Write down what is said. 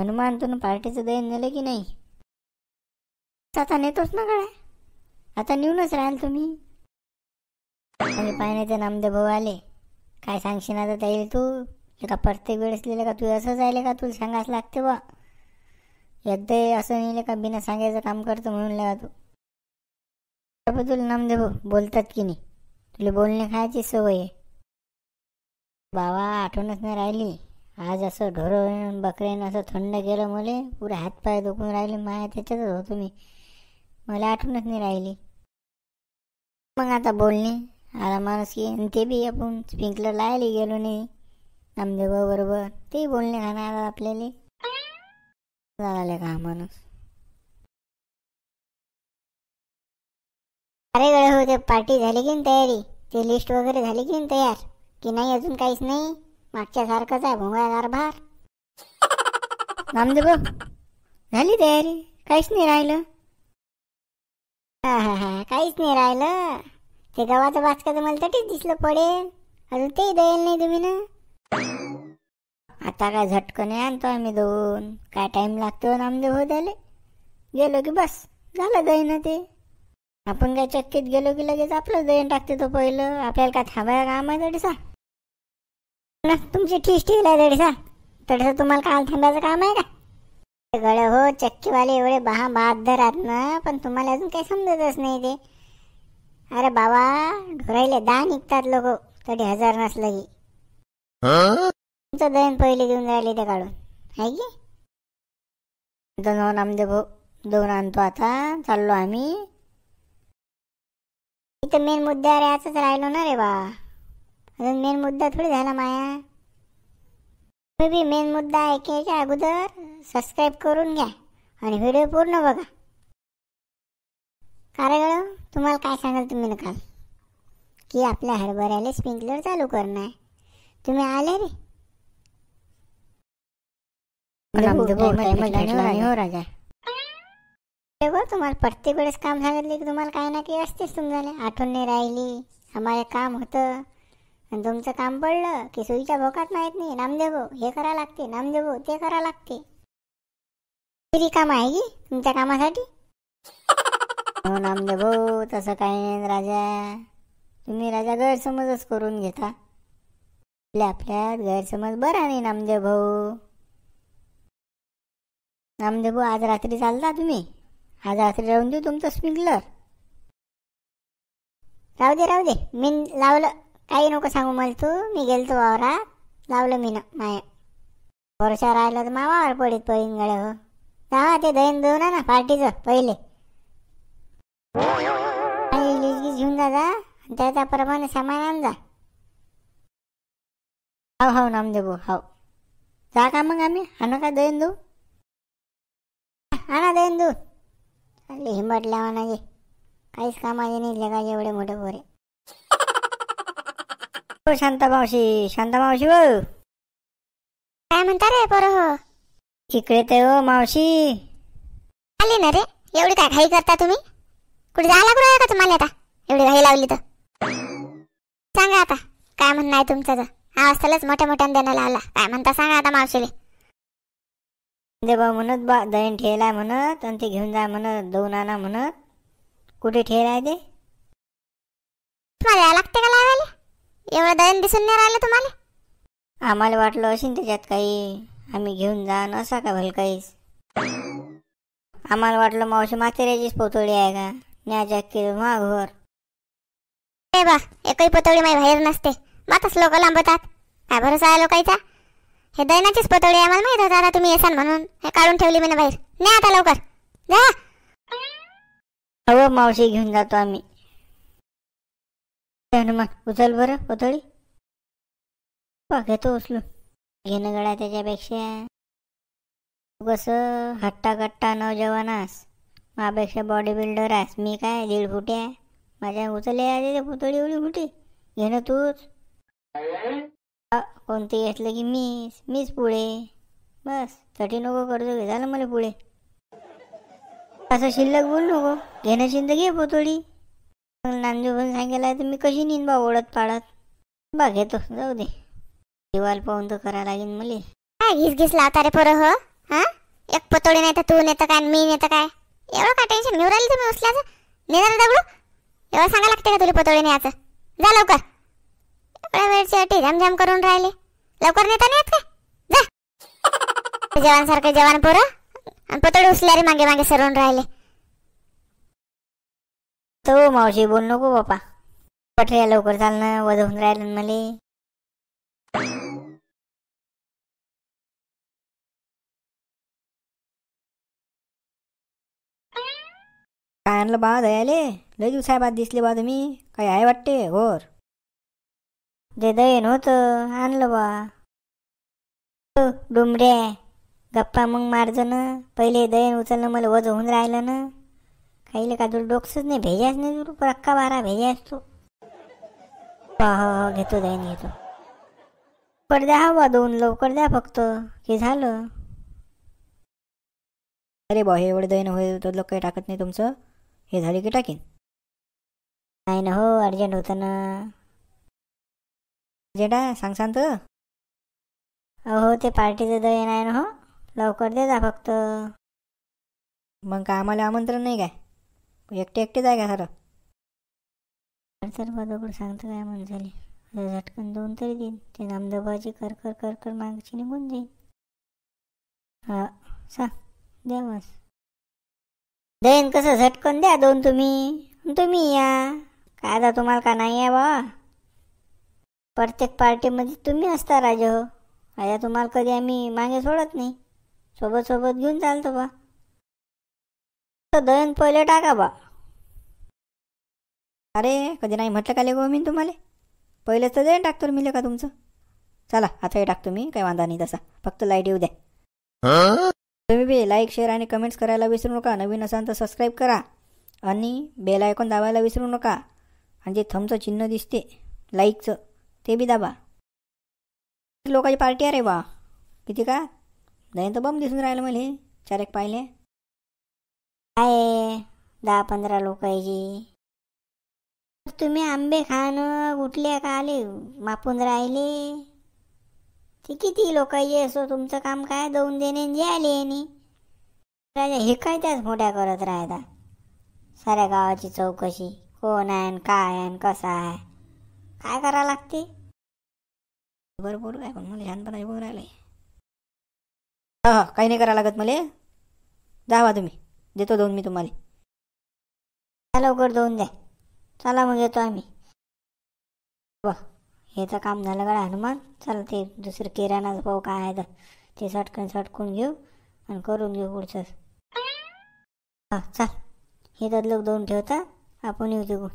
हनुमान तुनं पार्टीचं दैन नेलं की नाही आता नेतोच ना काय आता नेऊनच राहाल तुम्ही आणि पाहण्याचे नामदे भाऊ आले काय सांगशील आता येईल तू का प्रत्येक वेळेस लिहिलं का तू असं जायले का तुला सांगायच लागते बा एकदा असं नेलं का बिना सांगायचं काम करतो म्हणून लगा तू तुला नामदे भाऊ बोलतात की नाही तुला बोलणे खायची सवय आहे बाबा आठवणच नाही राहिली आज असं ढोर बकऱ्यानं असं थंड केलं मले पुरे हातपाय दुखून राहिले माया त्याच्यातच होतो मी मला आठवणच नाही राहिली मग आता बोलणे आला माणूस की आणि ते बी आपण स्प्रिंकलर लायले गेलो नाही नामदेव बरोबर ते बोलणे खाणार आपल्याला झाला का माणूस अरे गळे होते पार्टी झाली की तयारी ते लिस्ट वगैरे झाली की तयार की नाही अजून काहीच नाही मागच्यासारखंच आहे भोंगा कारभार नामदेव झाली तयारी काहीच नाही राहिलं हा हा हा काहीच नाही राहिलं ते गव्हाचं वाचकाचं मला तटीच दिसलं पडेल अजून तेही द्यायला नाही तुम्ही ना आता काय झटकन आणतो आम्ही दोन काय टाइम लागतो नामदेव हो द्यायला गेलो की बस झालं दही ते आपण काय चक्कीत गेलो की लगेच आपलं दही टाकते तो पहिलं आपल्याला काय थांबायला कामासाठी सांग तुमची ठीस ठीक तडीसा तडीसा तुम्हाला काल थांबायचं काम आहे का गड हो चक्कीवाले एवढे बहा बहादर ना पण तुम्हाला अजून काही समजतच नाही ते अरे बाबा ढोरायले दान निघतात लोक तडी हजार नसलं की तुमचं दयन पहिले देऊन राहिले ते काढून आहे की दोन आमदे भाऊ दोन आणतो आता चाललो आम्ही इथं मेन मुद्दा रे असंच राहिलो ना रे बा अजून मेन मुद्दा थोडी झाला माया तुम्ही मेन मुद्दा ऐकायच्या अगोदर सबस्क्राईब करून घ्या आणि व्हिडिओ पूर्ण बघा कारण तुम्हाला काय सांगाल तुम्ही नकाल की आपल्या हरभऱ्याला स्प्रिंकलर चालू करणार तुम्ही आले रे हो राजा तुम्हाला प्रत्येक वेळेस काम सांगितले की तुम्हाला काय ना काही असतेच तुम्हाला आठवण नाही राहिली आम्हाला काम होतं आणि तुमचं काम पडलं की सुईच्या भोकात माहीत नाही नामदेव हे करा लागते नामदेव भाऊ ते करा लागते काम आहे की तुमच्या कामासाठी हो नामदेव भाऊ तसं काय राजा तुम्ही राजा गैरसमजच करून घेता आपल्या आपल्यात गैरसमज बरा नाही नामदेव भाऊ नामदेव भाऊ आज रात्री चालता तुम्ही आज रात्री राहून देऊ तुमचं स्प्रिंकलर राहू दे राहू दे मी लावलं काही नको सांगू मला तू मी गेलतो वावरात लावलं मी ना माय वर्षा राहिलं तर मावावर पडीत पळीन गड्या हो जावा ते दहीन देऊ ना ना पार्टीचं पहिले लिजगीज घेऊन जा जा त्याच्याप्रमाणे सामान आण जा हाव हाव नामदेव हाव जा का मग आम्ही आणू का दहीन देऊ आणा दहीन देऊ हिंबटल्या म्हणाजे काहीच कामाचे नाही का एवढे मोठे पोरे हो शांता मावशी शांता मावशी हो. काय म्हणता रे पोर हो इकडे ते हो मावशी आले ना रे एवढी काय घाई करता तुम्ही कुठे जायला का तुम्हाला आता एवढी घाई लावली तर सांगा आता काय म्हणणं आहे तुमचं तर आवाज त्यालाच मोठ्या मोठ्यानं देण्याला आला काय म्हणता सांगा आता मावशीले दे बा म्हणत बा दहीन ठेला म्हणत आणि ते घेऊन जा म्हणत दोन आणा म्हणत कुठे ठेला आहे ते मला लागते का लावायला एवढं दयन दिसून नाही राहिलं तुम्हाला आम्हाला वाटलं असेल त्याच्यात काही आम्ही घेऊन जाण असा का भल आम्हाला वाटलं मावशी म्हाताऱ्याचीच पोतळी आहे का न्याजा किर माघोर ए बा एकही पोतळी माझी बाहेर नसते मातच लोक लांबतात काय भरोसा आहे लोकांचा हे दैनाचीच पोतळी आहे मला माहीत आता तुम्ही येसान म्हणून हे काढून ठेवली मी बाहेर नाही आता लवकर जा हो मावशी घेऊन जातो आम्ही हनुमान उचल बरं पुतळी घेतो उचलून घेणं गळा त्याच्यापेक्षा कसं हट्टा कट्टा जवानास मापेक्षा बॉडी बिल्डर आहेस मी काय दीड फुटे आहे माझ्या उचलले आहे पुतळी एवढी फुटी घेणं तूच कोणते घेतलं की मीच मीच पुळे बस तटी नको कर्ज घे झालं मला पुढे असं शिल्लक बोल नको घेणं शिंद घे पोतोळी नांदू पण सांगितलं तर मी कशी नेईन बा ओळत पाडत बघ येतो जाऊ दे दिवाल पाहून तर करा लागेल मले काय घिस घेस लावता रे पोरं हो हा एक पतोडी नाही तर तू नेतं काय मी नेतं काय एवढं काय टेन्शन घेऊन राहिली तुम्ही उचल्याचं नेणार दगडू एवढं सांगा लागते का तुला पतोडी न्यायचं जा लवकर एवढ्या वेळची अटी झामझाम करून राहिले लवकर नेता नाही येत काय जा सारखं जवान पोरं आणि पतोडी उचल्या रे मागे मागे सरून राहिले हो मावशी बोल नको बापा पठऱ्या लवकर ना वध होऊन राहिलं मले काय आणलं बा दयाले लय दिवसाहेबात दिसले बा तुम्ही काय आहे वाटते घोर जे दयन होत आणलं बा डुमऱ्या गप्पा मग मारज ना पहिले दयन उचलणं मला वज होऊन राहिलं ना काही का तुला ने नाही इसने नाही पर पक्का बारा इस तू हो घेतो जाईन घेतो लवकर द्या हवा दोन लवकर द्या फक्त की झालं अरे बॉ हे एवढं दैन होईल तो लोक काही टाकत नाही तुमचं हे झाले की टाकीन नाही ना हो अर्जंट होतं ना अर्जंट आहे सांग सांग तर अहो ते पार्टीचं दयन आहे ना हो लवकर दे जा फक्त मग का आम्हाला आमंत्रण नाही काय एकटे एकटे आहे का खरं सर बरोबर सांगतो काय म्हणून झाली झटकन दोन तरी देईन ते नामदबाजी कर कर कर कर मागची निघून जाईन हा सांग द्या मस देईन कसं झटकन द्या दोन तुम्ही तुम्ही या कायदा तुम्हाला का नाही आहे बा प्रत्येक पार्टीमध्ये तुम्ही असता राजा हो राजा तुम्हाला कधी आम्ही मागे सोडत नाही सोबत सोबत घेऊन चालतो बा दहन दळण पहिले टाका बा अरे कधी नाही म्हटलं का लेगो मी तुम्हाला पहिलेच तर दळण टाकतो मी का तुमचं चला आता हे टाकतो मी काही वांधा नाही तसा फक्त लाईट येऊ द्या तुम्ही बी लाईक शेअर आणि कमेंट्स करायला विसरू नका नवीन असाल तर सबस्क्राईब करा आणि बेल आयकॉन दाबायला विसरू नका आणि जे थमचं चिन्ह दिसते लाईकचं ते बी दाबा लोकांची पार्टी अरे बा किती का नाही तर बम दिसून राहिलं मला हे चार एक पाहिले आहे दहा पंधरा जे तुम्ही आंबे खान उठले का आले मापून राहिले ते किती लोक असो तुमचं काम काय दोन देणे जे आले राजा हे काय त्याच मोठ्या करत राहता साऱ्या गावाची चौकशी कोण आहे काय आहे कसा आहे काय करा लागते बरं बोलू काय पण मला शांतपणा बोलून राहिले हो, हो, काही नाही करा लागत मला जावा तुम्ही देतो दोन मी तुम्हाला लवकर दोन द्या चला मग येतो आम्ही वा हेचं काम झालं का हनुमान चला ते दुसरं किराणाचं भाऊ काय आहे तर ते सटकन सटकून घेऊ आणि करून घेऊ पुढचं हा चाल हे तर लोक दोन ठेवता आपण येऊ देऊ